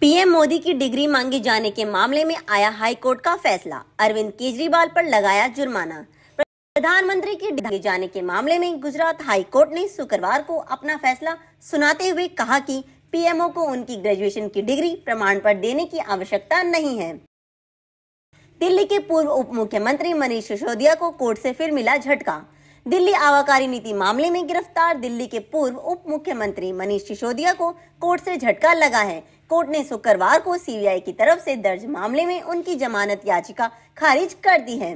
PM Modi की degree मांगे जाने के मामले में आया हाईकोर्ट का फैसला अरविंद केजरीवाल पर लगाया जुर्माना प्रधानमंत्री की डिग्री जाने के मामले में गुजरात हाईकोर्ट ने शुक्रवार को अपना फैसला सुनाते हुए कहा कि पीएमओ को उनकी ग्रेजुएशन की डिग्री प्रमाण पर देने की आवश्यकता नहीं है दिल्ली के पूर्व उप मुख्यमंत्री मनीष सिसोदिया को कोर्ट से फिर मिला झटका दिल्ली आवाकारी नीति मामले में गिरफ्तार दिल्ली के पूर्व उप मुख्यमंत्री मनीष सिसोदिया को कोर्ट से झटका लगा है कोर्ट ने शुक्रवार को सीबीआई की तरफ से दर्ज मामले में उनकी जमानत याचिका खारिज कर दी है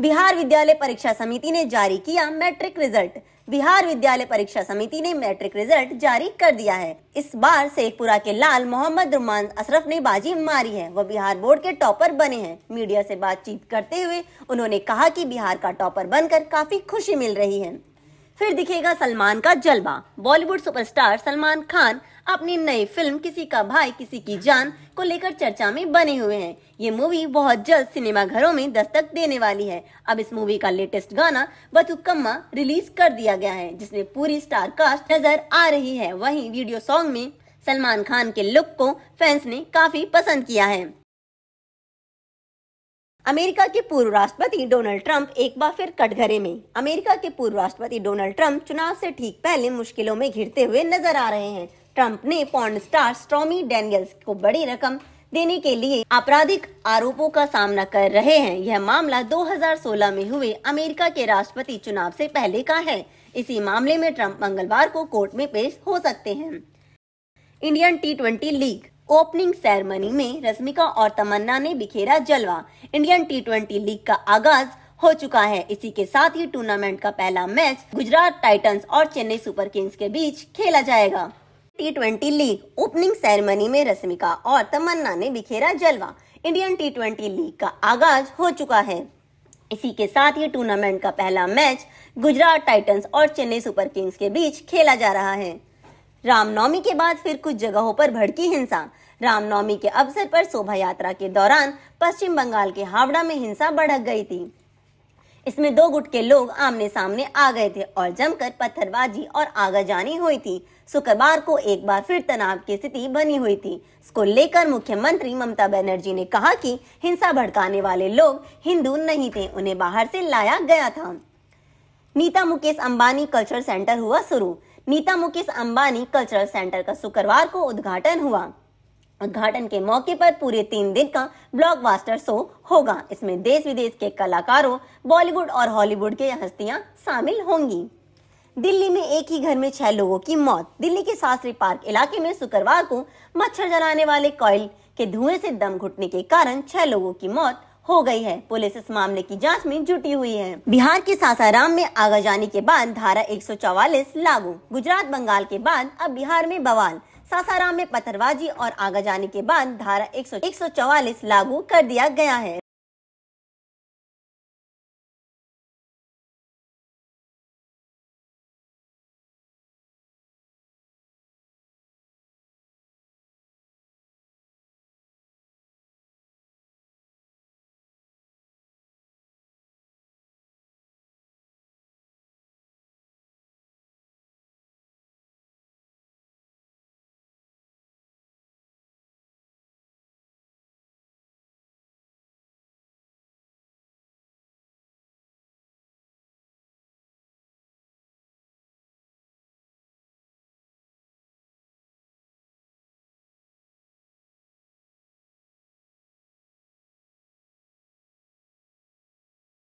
बिहार विद्यालय परीक्षा समिति ने जारी किया मैट्रिक रिजल्ट बिहार विद्यालय परीक्षा समिति ने मैट्रिक रिजल्ट जारी कर दिया है इस बार शेखपुरा के लाल मोहम्मद रुमान अशरफ ने बाजी मारी है वह बिहार बोर्ड के टॉपर बने हैं मीडिया से बातचीत करते हुए उन्होंने कहा कि बिहार का टॉपर बनकर काफी खुशी मिल रही है फिर दिखेगा सलमान का जलवा बॉलीवुड सुपरस्टार सलमान खान अपनी नई फिल्म किसी का भाई किसी की जान को लेकर चर्चा में बने हुए हैं ये मूवी बहुत जल्द सिनेमाघरों में दस्तक देने वाली है अब इस मूवी का लेटेस्ट गाना बथुकम्मा रिलीज कर दिया गया है जिसमें पूरी स्टार कास्ट नजर आ रही है वहीं वीडियो सॉन्ग में सलमान खान के लुक को फैंस ने काफी पसंद किया है अमेरिका के पूर्व राष्ट्रपति डोनाल्ड ट्रंप एक बार फिर कटघरे में अमेरिका के पूर्व राष्ट्रपति डोनाल्ड ट्रंप चुनाव से ठीक पहले मुश्किलों में घिरते हुए नजर आ रहे हैं ट्रंप ने पॉन्ड स्टार स्टॉमी डेनियल्स को बड़ी रकम देने के लिए आपराधिक आरोपों का सामना कर रहे हैं यह मामला 2016 में हुए अमेरिका के राष्ट्रपति चुनाव से पहले का है इसी मामले में ट्रंप मंगलवार को कोर्ट में पेश हो सकते हैं Indian T twenty league opening ceremony में रश्मिका और तमन्ना ने बिखेरा जलवा इंडियन टी ट्वेंटी लीग का आगाज हो चुका है इसी के साथ ही टूर्नामेंट का पहला मैच गुजरात टाइटंस और चेन्नई सुपर किंग्स के बीच खेला जाएगा T twenty league opening ceremony में रश्मिका और तमन्ना ने बिखेरा जलवा इंडियन टी ट्वेंटी लीग का आगाज हो चुका है इसी के साथ ही टूर्नामेंट का पहला मैच गुजरात टाइटंस और चेन्नई सुपर किंग्स के बीच खेला जा रहा है रामनवमी के बाद फिर कुछ जगहों पर भड़की हिंसा रामनवमी के अवसर पर शोभा यात्रा के दौरान पश्चिम बंगाल के हावड़ा में हिंसा भड़क गई थी इसमें दो गुट के लोग आमने सामने आ गए थे और जमकर पत्थरबाजी और जानी हुई थी शुक्रवार को एक बार फिर तनाव की स्थिति बनी हुई थी इसको लेकर मुख्यमंत्री ममता बनर्जी ने कहा कि हिंसा भड़काने वाले लोग हिंदू नहीं थे उन्हें बाहर से लाया गया था नीता मुकेश अंबानी कल्चर सेंटर हुआ शुरू नीता मुकेश अंबानी कल्चरल सेंटर का शुक्रवार को उद्घाटन हुआ उद्घाटन के मौके पर पूरे तीन दिन का ब्लॉकबास्टर शो होगा इसमें देश विदेश के कलाकारों बॉलीवुड और हॉलीवुड के हस्तियां शामिल होंगी दिल्ली में एक ही घर में छह लोगों की मौत दिल्ली के शास्त्री पार्क इलाके में शुक्रवार को मच्छर जलाने वाले कॉयल के धुएं से दम घुटने के कारण छह लोगों की मौत हो गई है पुलिस इस मामले की जांच में जुटी हुई है बिहार के सासाराम में जाने के बाद धारा 144 लागू गुजरात बंगाल के बाद अब बिहार में बवाल सासाराम में पत्थरबाजी और जाने के बाद धारा 100 144 लागू कर दिया गया है